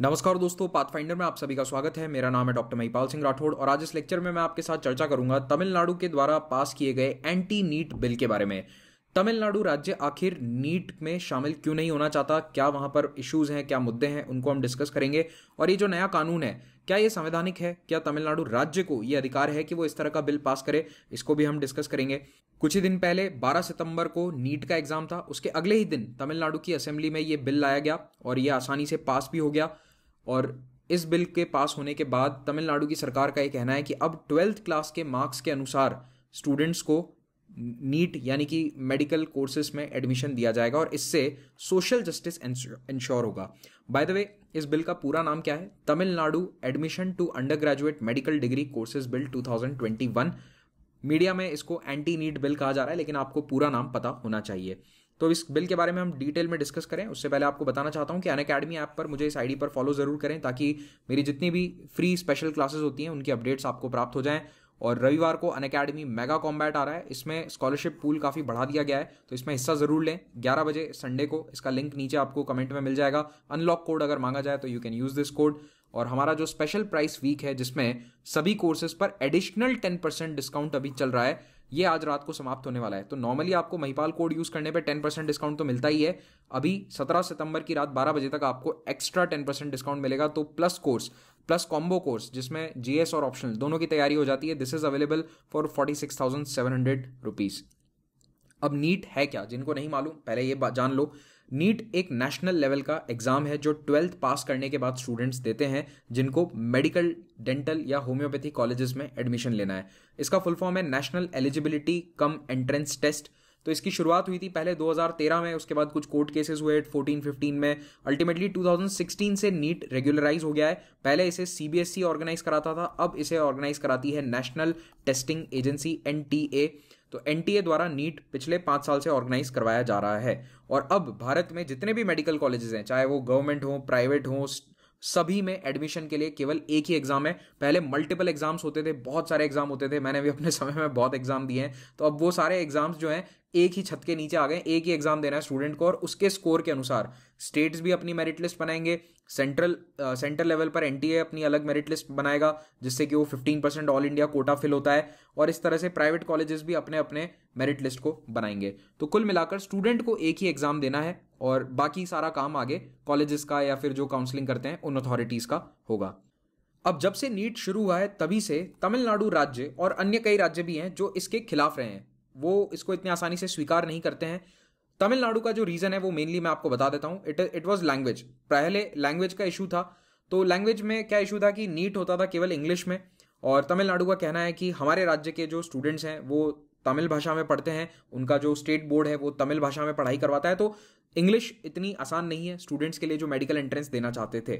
नमस्कार दोस्तों पाथफाइंडर में आप सभी का स्वागत है मेरा नाम है डॉक्टर महिपाल सिंह राठौड़ और आज इस लेक्चर में मैं आपके साथ चर्चा करूंगा तमिलनाडु के द्वारा पास किए गए एंटी नीट बिल के बारे में तमिलनाडु राज्य आखिर नीट में शामिल क्यों नहीं होना चाहता क्या वहां पर इश्यूज हैं क्या मुद्दे हैं उनको हम डिस्कस करेंगे और ये जो नया कानून है क्या ये संवैधानिक है क्या तमिलनाडु राज्य को ये अधिकार है कि वो इस तरह का बिल पास करे इसको भी हम डिस्कस करेंगे कुछ ही दिन पहले 12 सितंबर को नीट का एग्जाम था उसके अगले ही दिन तमिलनाडु की असेंबली में ये बिल लाया गया और ये आसानी से पास भी हो गया और इस बिल के पास होने के बाद तमिलनाडु की सरकार का ये कहना है कि अब ट्वेल्थ क्लास के मार्क्स के अनुसार स्टूडेंट्स को नीट यानी कि मेडिकल कोर्सेज में एडमिशन दिया जाएगा और इससे सोशल जस्टिस इंश्योर होगा बाय द वे इस बिल का पूरा नाम क्या है Tamil Nadu admission to undergraduate medical degree courses bill 2021 media में इसको एंटी नीट बिल कहा जा रहा है लेकिन आपको पूरा नाम पता होना चाहिए तो इस बिल के बारे में हम डिटेल में डिस्कस करें उससे पहले आपको बताना चाहता हूँ कि अन अकेडमी ऐप पर मुझे इस आईडी पर फॉलो ज़रूर करें ताकि मेरी जितनी भी फ्री स्पेशल क्लासेस होती हैं उनकी अपडेट्स आपको प्राप्त हो जाएं और रविवार को अन अकेडमी मेगा कॉम्बैट आ रहा है इसमें स्कॉलरशिप पूल काफ़ी बढ़ा दिया गया है तो इसमें हिस्सा ज़रूर लें ग्यारह बजे संडे को इसका लिंक नीचे आपको कमेंट में मिल जाएगा अनलॉक कोड अगर मांगा जाए तो you can use this code और हमारा जो स्पेशल प्राइस वीक है जिसमें सभी कोर्सेज पर एडिशनल टेन परसेंट डिस्काउंट अभी चल रहा है ये आज रात को समाप्त होने वाला है तो नॉर्मली आपको महिपाल कोड यूज़ करने पर टेन परसेंट डिस्काउंट तो मिलता ही है अभी सत्रह सितंबर की रात बारह बजे तक आपको एक्स्ट्रा टेन परसेंट डिस्काउंट मिलेगा तो plus course plus combo course जिसमें जीएस और ऑप्शनल दोनों की तैयारी हो जाती है this is available for forty six thousand seven hundred rupees अब नीट है क्या जिनको नहीं मालूम पहले ये जान लो नीट एक नेशनल लेवल का एग्ज़ाम है जो ट्वेल्थ पास करने के बाद स्टूडेंट्स देते हैं जिनको मेडिकल डेंटल या होम्योपैथी कॉलेजेस में एडमिशन लेना है इसका फुल फॉर्म है national eligibility cum entrance test तो इसकी शुरुआत हुई थी पहले 2013 में उसके बाद कुछ कोर्ट केसेस हुए 14 15 में अल्टीमेटली 2016 से नीट रेगुलराइज हो गया है पहले इसे सीबीएसई ऑर्गेनाइज e कराता था अब इसे ऑर्गेनाइज कराती है नेशनल टेस्टिंग एजेंसी एन तो एन द्वारा नीट पिछले पांच साल से ऑर्गेनाइज करवाया जा रहा है और अब भारत में जितने भी मेडिकल कॉलेजेस हैं चाहे वो गवर्नमेंट हो प्राइवेट हो सभी में एडमिशन के लिए केवल एक ही एग्जाम है पहले मल्टीपल एग्जाम्स होते थे बहुत सारे एग्जाम होते थे मैंने भी अपने समय में बहुत एग्जाम दिए हैं तो अब वो सारे एग्जाम्स जो हैं एक ही छत के नीचे आ गए एक ही एग्जाम देना है स्टूडेंट को और उसके स्कोर के अनुसार स्टेट्स भी अपनी मेरिट लिस्ट बनाएंगे सेंट्रल सेंट्रल लेवल पर एन अपनी अलग मेरिट लिस्ट बनाएगा जिससे कि वो fifteen percent all India quota fill होता है और इस तरह से प्राइवेट कॉलेजेस भी अपने अपने मेरिट लिस्ट को बनाएंगे तो कुल मिलाकर स्टूडेंट को एक ही एग्जाम देना है और बाकी सारा काम आगे कॉलेजेस का या फिर जो काउंसलिंग करते हैं उन अथॉरिटीज़ का होगा अब जब से नीट शुरू हुआ है तभी से तमिलनाडु राज्य और अन्य कई राज्य भी हैं जो इसके खिलाफ रहे हैं वो इसको इतनी आसानी से स्वीकार नहीं करते हैं तमिलनाडु का जो रीज़न है वो मेनली मैं आपको बता देता हूँ इट इट वॉज लैंग्वेज पहले लैंग्वेज का इशू था तो लैंग्वेज में क्या इशू था कि नीट होता था केवल इंग्लिश में और तमिलनाडु का कहना है कि हमारे राज्य के जो स्टूडेंट्स हैं वो तमिल भाषा में पढ़ते हैं उनका जो स्टेट बोर्ड है वो तमिल भाषा में पढ़ाई करवाता है तो इंग्लिश इतनी आसान नहीं है स्टूडेंट्स के लिए जो मेडिकल एंट्रेंस देना चाहते थे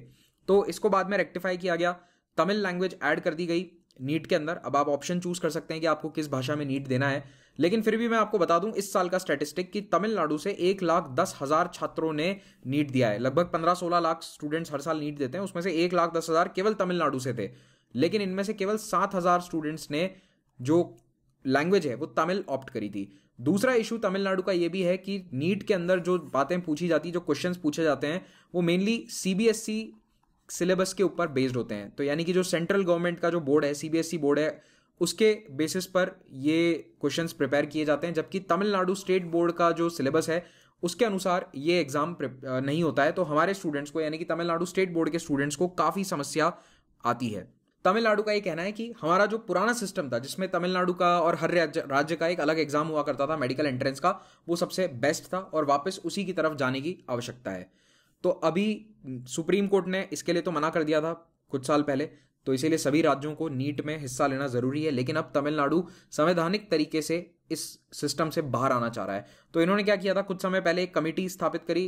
तो इसको बाद में रेक्टिफाई किया गया तमिल लैंग्वेज ऐड कर दी गई नीट के अंदर अब आप ऑप्शन चूज कर सकते हैं कि आपको किस भाषा में नीट देना है लेकिन फिर भी मैं आपको बता दूं इस साल का स्टैटिस्टिक कि तमिलनाडु से एक लाख दस हजार छात्रों ने नीट दिया है लगभग पंद्रह सोलह लाख स्टूडेंट्स हर साल नीट देते हैं उसमें से एक लाख दस हजार केवल तमिलनाडु से थे लेकिन इनमें से केवल सात हजार स्टूडेंट्स ने जो लैंग्वेज है वो तमिल ऑप्ट करी थी दूसरा इशू तमिलनाडु का ये भी है कि नीट के अंदर जो बातें पूछी जाती जो क्वेश्चंस पूछे जाते हैं वो मेनली सीबीएसई सिलेबस के ऊपर बेस्ड होते हैं तो यानी कि जो सेंट्रल गवर्नमेंट का जो बोर्ड है सीबीएसई बोर्ड e है उसके बेसिस पर ये क्वेश्चंस प्रिपेयर किए जाते हैं जबकि तमिलनाडु स्टेट बोर्ड का जो सिलेबस है उसके अनुसार ये एग्जाम नहीं होता है तो हमारे स्टूडेंट्स को यानी कि तमिलनाडु स्टेट बोर्ड के स्टूडेंट्स को काफ़ी समस्या आती है तमिलनाडु का ये कहना है कि हमारा जो पुराना सिस्टम था जिसमें तमिलनाडु का और हर राज्य राज्य का एक अलग एग्जाम हुआ करता था मेडिकल एंट्रेंस का वो सबसे बेस्ट था और वापस उसी की तरफ जाने की आवश्यकता है तो अभी सुप्रीम कोर्ट ने इसके लिए तो मना कर दिया था कुछ साल पहले तो इसीलिए सभी राज्यों को नीट में हिस्सा लेना जरूरी है लेकिन अब तमिलनाडु संवैधानिक तरीके से इस सिस्टम से बाहर आना चाह रहा है तो इन्होंने क्या किया था कुछ समय पहले एक कमेटी स्थापित करी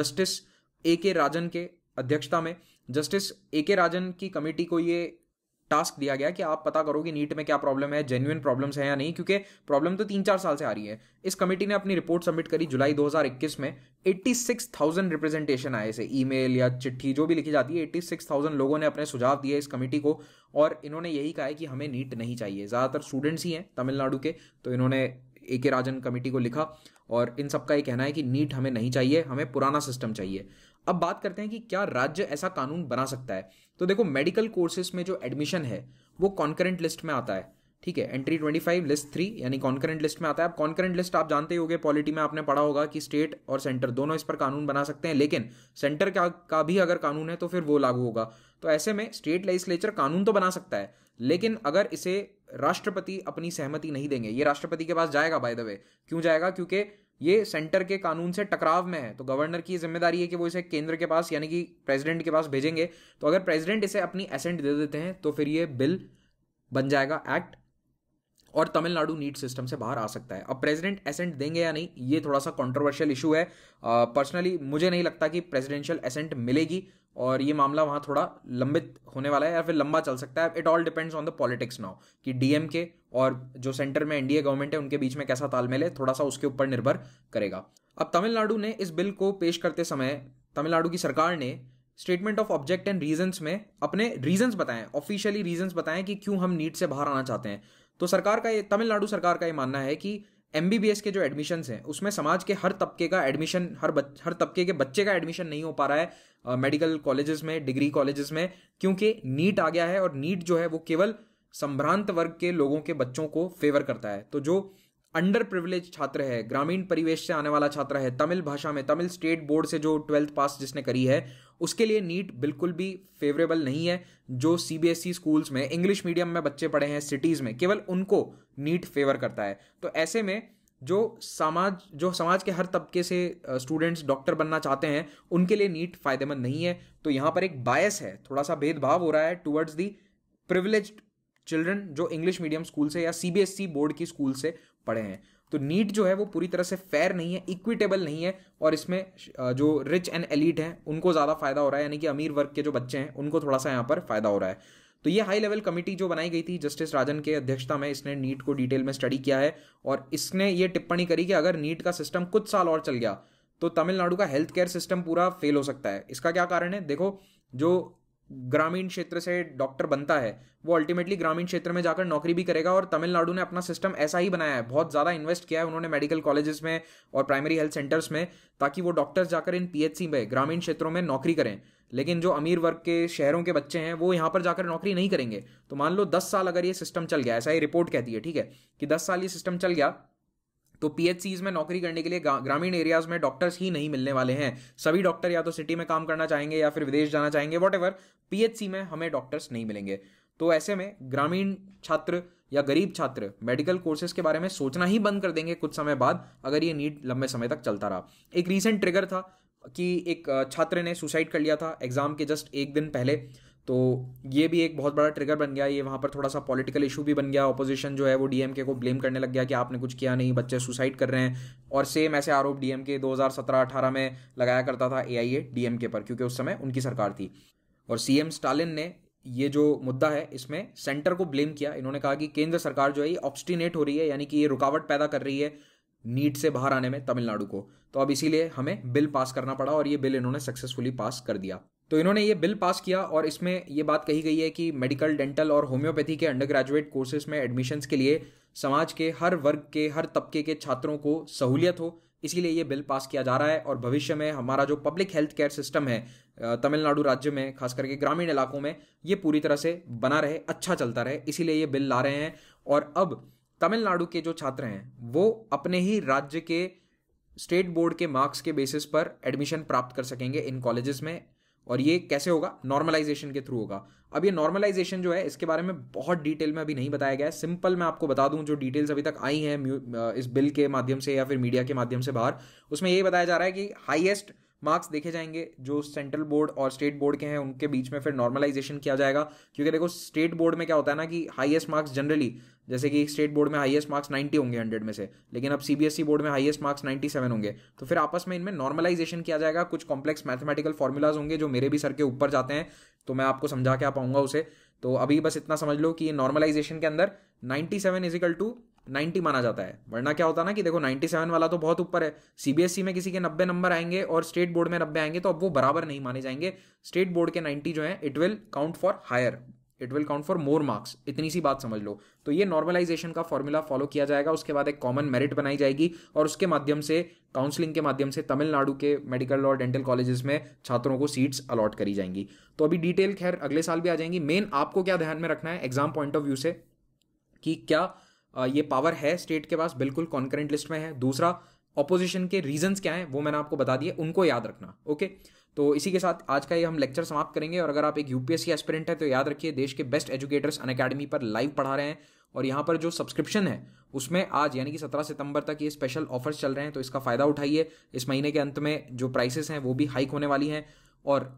जस्टिस ए के राजन के अध्यक्षता में जस्टिस ए के राजन की कमेटी को ये टास्क दिया गया कि आप पता करो कि नीट में क्या प्रॉब्लम है जेन्यून प्रॉब्लम्स है या नहीं क्योंकि प्रॉब्लम तो तीन चार साल से आ रही है इस कमेटी ने अपनी रिपोर्ट सबमिट करी जुलाई 2021 में 86,000 रिप्रेजेंटेशन आए से ईमेल या चिट्ठी जो भी लिखी जाती है 86,000 लोगों ने अपने सुझाव दिए इस कमेटी को और इन्होंने यही कहा है कि हमें नीट नहीं चाहिए ज़्यादातर स्टूडेंट्स ही हैं तमिलनाडु के तो इन्होंने ए के राजन कमेटी को लिखा और इन सबका ये कहना है कि नीट हमें नहीं चाहिए हमें पुराना सिस्टम चाहिए अब बात करते हैं कि क्या राज्य ऐसा कानून बना सकता है तो देखो मेडिकल कोर्सेज में जो एडमिशन है वो कॉन्करेंट लिस्ट में आता है ठीक है entry twenty five list three यानी कॉन्करेंट लिस्ट में आता है अब कॉन्करेंट लिस्ट आप जानते ही गए पॉलिटी में आपने पढ़ा होगा कि स्टेट और सेंटर दोनों इस पर कानून बना सकते हैं लेकिन सेंटर का, का भी अगर कानून है तो फिर वो लागू होगा तो ऐसे में स्टेट लेजिस्लेचर कानून तो बना सकता है लेकिन अगर इसे राष्ट्रपति अपनी सहमति नहीं देंगे ये राष्ट्रपति के पास जाएगा बाय द वे क्यों जाएगा क्योंकि ये सेंटर के कानून से टकराव में है तो गवर्नर की जिम्मेदारी है कि वो इसे केंद्र के पास यानी कि प्रेसिडेंट के पास भेजेंगे तो अगर प्रेसिडेंट इसे अपनी एसेंट दे देते हैं तो फिर ये बिल बन जाएगा एक्ट और तमिलनाडु नीट सिस्टम से बाहर आ सकता है अब प्रेसिडेंट एसेंट देंगे या नहीं ये थोड़ा सा कॉन्ट्रोवर्शियल इशू है पर्सनली मुझे नहीं लगता कि प्रेसिडेंशियल एसेंट मिलेगी और ये मामला वहाँ थोड़ा लंबित होने वाला है या फिर लंबा चल सकता है it all depends on the politics now कि के और जो सेंटर में एनडीए गवर्नमेंट है उनके बीच में कैसा तालमेल है थोड़ा सा उसके ऊपर निर्भर करेगा अब तमिलनाडु ने इस बिल को पेश करते समय तमिलनाडु की सरकार ने statement of object and reasons में अपने रीजंस बताएं ऑफिशियली रीजंस बताएं कि क्यों हम नीट से बाहर आना चाहते हैं तो सरकार का ये तमिलनाडु सरकार का ये मानना है कि एम के जो एडमिशन हैं उसमें समाज के हर तबके का एडमिशन हर बच, हर तबके के बच्चे का एडमिशन नहीं हो पा रहा है मेडिकल uh, कॉलेजेस में डिग्री कॉलेजेस में क्योंकि नीट आ गया है और नीट जो है वो केवल संभ्रांत वर्ग के लोगों के बच्चों को फेवर करता है तो जो अंडर प्रिविलेज छात्र है ग्रामीण परिवेश से आने वाला छात्र है तमिल भाषा में तमिल स्टेट बोर्ड से जो ट्वेल्थ पास जिसने करी है उसके लिए नीट बिल्कुल भी फेवरेबल नहीं है जो सीबीएसई स्कूल्स e में इंग्लिश मीडियम में बच्चे पढ़े हैं सिटीज़ में केवल उनको नीट फेवर करता है तो ऐसे में जो समाज जो समाज के हर तबके से स्टूडेंट्स डॉक्टर बनना चाहते हैं उनके लिए नीट फायदेमंद नहीं है तो यहाँ पर एक बायस है थोड़ा सा भेदभाव हो रहा है टुवर्ड्स दी प्रिविलेज्ड चिल्ड्रन जो इंग्लिश मीडियम स्कूल से या सीबीएसई बोर्ड e की स्कूल से पढ़े हैं तो नीट जो है वो पूरी तरह से फेयर नहीं है इक्विटेबल नहीं है और इसमें जो रिच एंड एलिट हैं उनको ज़्यादा फायदा हो रहा है यानी कि अमीर वर्ग के जो बच्चे हैं उनको थोड़ा सा यहाँ पर फायदा हो रहा है तो ये हाई लेवल कमेटी जो बनाई गई थी जस्टिस राजन के अध्यक्षता में इसने नीट को डिटेल में स्टडी किया है और इसने ये टिप्पणी करी कि अगर नीट का सिस्टम कुछ साल और चल गया तो तमिलनाडु का हेल्थ केयर सिस्टम पूरा फेल हो सकता है इसका क्या कारण है देखो जो ग्रामीण क्षेत्र से डॉक्टर बनता है वो अल्टीमेटली ग्रामीण क्षेत्र में जाकर नौकरी भी करेगा और तमिलनाडु ने अपना सिस्टम ऐसा ही बनाया है बहुत ज़्यादा इन्वेस्ट किया है उन्होंने मेडिकल कॉलेजेस में और प्राइमरी हेल्थ सेंटर्स में ताकि वो डॉक्टर्स जाकर इन पीएचसी में ग्रामीण क्षेत्रों में नौकरी करें लेकिन जो अमीर वर्ग के शहरों के बच्चे हैं वो यहाँ पर जाकर नौकरी नहीं करेंगे तो मान लो दस साल अगर ये सिस्टम चल गया ऐसा ही रिपोर्ट कहती है ठीक है कि दस साल ये सिस्टम चल गया तो पी में नौकरी करने के लिए ग्रामीण एरियाज में डॉक्टर्स ही नहीं मिलने वाले हैं सभी डॉक्टर या तो सिटी में काम करना चाहेंगे या फिर विदेश जाना चाहेंगे वॉट पीएचसी में हमें डॉक्टर्स नहीं मिलेंगे तो ऐसे में ग्रामीण छात्र या गरीब छात्र मेडिकल कोर्सेज के बारे में सोचना ही बंद कर देंगे कुछ समय बाद अगर ये नीट लंबे समय तक चलता रहा एक रीसेंट ट्रिगर था कि एक छात्र ने सुसाइड कर लिया था एग्जाम के जस्ट एक दिन पहले तो ये भी एक बहुत बड़ा ट्रिगर बन गया ये वहाँ पर थोड़ा सा पॉलिटिकल इशू भी बन गया ऑपोजिशन जो है वो डी को ब्लेम करने लग गया कि आपने कुछ किया नहीं बच्चे सुसाइड कर रहे हैं और सेम ऐसे आरोप एम के दो में लगाया करता था एआईए डीएमके पर क्योंकि उस समय उनकी सरकार थी और सीएम स्टालिन ने ये जो मुद्दा है इसमें सेंटर को ब्लेम किया इन्होंने कहा कि केंद्र सरकार जो है ये ऑब्स्टिनेट हो रही है यानी कि ये रुकावट पैदा कर रही है नीट से बाहर आने में तमिलनाडु को तो अब इसीलिए हमें बिल पास करना पड़ा और ये बिल इन्होंने सक्सेसफुली पास कर दिया तो इन्होंने ये बिल पास किया और इसमें ये बात कही गई है कि मेडिकल डेंटल और होम्योपैथी के अंडर ग्रेजुएट कोर्सेज में एडमिशन्स के लिए समाज के हर वर्ग के हर तबके के छात्रों को सहूलियत हो इसीलिए ये बिल पास किया जा रहा है और भविष्य में हमारा जो पब्लिक हेल्थ केयर सिस्टम है तमिलनाडु राज्य में खास करके ग्रामीण इलाकों में ये पूरी तरह से बना रहे अच्छा चलता रहे इसीलिए ये बिल ला रहे हैं और अब तमिलनाडु के जो छात्र हैं वो अपने ही राज्य के स्टेट बोर्ड के मार्क्स के बेसिस पर एडमिशन प्राप्त कर सकेंगे इन कॉलेजेस में और ये कैसे होगा नॉर्मलाइजेशन के थ्रू होगा अब ये नॉर्मलाइजेशन जो है इसके बारे में बहुत डिटेल में अभी नहीं बताया गया है सिंपल मैं आपको बता दूं जो डिटेल्स अभी तक आई हैं इस बिल के माध्यम से या फिर मीडिया के माध्यम से बाहर उसमें यही बताया जा रहा है कि हाईएस्ट मार्क्स देखे जाएंगे जो सेंट्रल बोर्ड और स्टेट बोर्ड के हैं उनके बीच में फिर नॉर्मलाइजेशन किया जाएगा क्योंकि देखो स्टेट बोर्ड में क्या होता है ना कि हाईएस्ट मार्क्स जनरली जैसे कि स्टेट बोर्ड में हाईएस्ट मार्क्स 90 होंगे 100 में से लेकिन अब सीबीएसई बोर्ड में हाईएस्ट मार्क्स 97 होंगे तो फिर आपस में इनमें नॉर्मलाइजेशन किया जाएगा कुछ कॉम्प्लेक्स मैथमेटिकल फॉर्मूलाज होंगे जो मेरे भी सर के ऊपर जाते हैं तो मैं आपको समझा के आ पाऊंगा उसे तो अभी बस इतना समझ लो कि नॉर्मलाइजेशन के अंदर 97 सेवन इजिकल टू 90 माना जाता है वरना क्या होता ना कि देखो 97 वाला तो बहुत ऊपर है सीबीएसई e में किसी के 90 नंबर आएंगे और स्टेट बोर्ड में 90 आएंगे तो अब वो बराबर नहीं माने जाएंगे स्टेट बोर्ड के 90 जो है it will count for higher it will count for more marks इतनी सी बात समझ लो तो ये नॉर्मलाइजेशन का फॉर्मूला फॉलो किया जाएगा उसके बाद एक कॉमन मेरिट बनाई जाएगी और उसके माध्यम से काउंसलिंग के माध्यम से तमिलनाडु के मेडिकल और डेंटल कॉलेजेस में छात्रों को सीट्स अलॉट करी जाएंगी तो अभी डिटेल खैर अगले साल भी आ जाएंगी मेन आपको क्या ध्यान में रखना है एग्जाम पॉइंट ऑफ व्यू से कि क्या ये पावर है स्टेट के पास बिल्कुल कॉन्करेंट लिस्ट में है दूसरा ऑपोजिशन के रीजंस क्या हैं वो मैंने आपको बता दिए उनको याद रखना ओके तो इसी के साथ आज का ये हम लेक्चर समाप्त करेंगे और अगर आप एक यूपीएससी एस्पिरेंट है तो याद रखिए देश के बेस्ट एजुकेटर्स अन अकेडमी पर लाइव पढ़ा रहे हैं और यहाँ पर जो सब्सक्रिप्शन है उसमें आज यानी कि 17 सितंबर तक ये स्पेशल ऑफर्स चल रहे हैं तो इसका फ़ायदा उठाइए इस महीने के अंत में जो प्राइसेस हैं वो भी हाइक होने वाली हैं और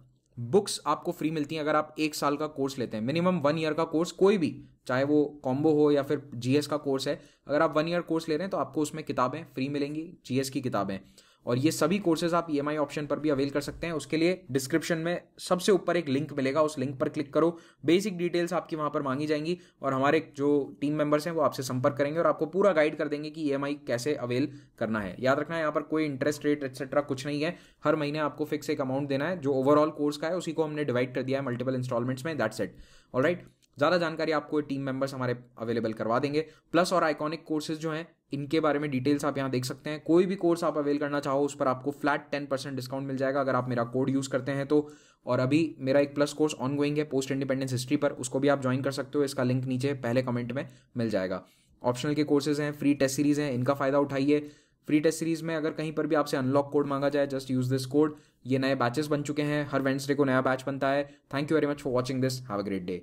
बुक्स आपको फ्री मिलती हैं अगर आप एक साल का कोर्स लेते हैं मिनिमम वन ईयर का कोर्स कोई भी चाहे वो कॉम्बो हो या फिर जीएस का कोर्स है अगर आप वन ईयर कोर्स ले रहे हैं तो आपको उसमें किताबें फ्री मिलेंगी जीएस की किताबें और ये सभी कोर्सेज आप ई e ऑप्शन पर भी अवेल कर सकते हैं उसके लिए डिस्क्रिप्शन में सबसे ऊपर एक लिंक मिलेगा उस लिंक पर क्लिक करो बेसिक डिटेल्स आपकी वहाँ पर मांगी जाएंगी और हमारे जो टीम मेंबर्स हैं वो आपसे संपर्क करेंगे और आपको पूरा गाइड कर देंगे कि ई e कैसे अवेल करना है याद रखना है यहाँ पर कोई इंटरेस्ट रेट एक्सेट्रा कुछ नहीं है हर महीने आपको फिक्स एक अमाउंट देना है जो ओवरऑल कोर्स का है उसी को हमने डिवाइड कर दिया है मल्टीपल इंस्टॉलमेंट्स में दैट सेट ऑल राइट ज़्यादा जानकारी आपको टीम मेंबर्स हमारे अवेलेबल करवा देंगे प्लस और आइकॉनिक कोर्सेज जो हैं इनके बारे में डिटेल्स आप यहाँ देख सकते हैं कोई भी कोर्स आप अवेल करना चाहो उस पर आपको फ्लैट टेन परसेंट डिस्काउंट मिल जाएगा अगर आप मेरा कोड यूज़ करते हैं तो और अभी मेरा एक प्लस कोर्स ऑन गोइंग है पोस्ट इंडिपेंडेंस हिस्ट्री पर उसको भी आप ज्वाइन कर सकते हो इसका लिंक नीचे पहले कमेंट में मिल जाएगा ऑप्शनल के कोर्सेज हैं फ्री टेस्ट सीरीज़ हैं इनका फ़ायदा उठाइए फ्री टेस्ट सीरीज में अगर कहीं पर भी आपसे अनलॉक कोड मांगा जाए जस्ट यूज दिस कोड ये नए बैचेस बन चुके हैं हर वेंसडे को नया बैच बनता है thank you very much for watching this have a great day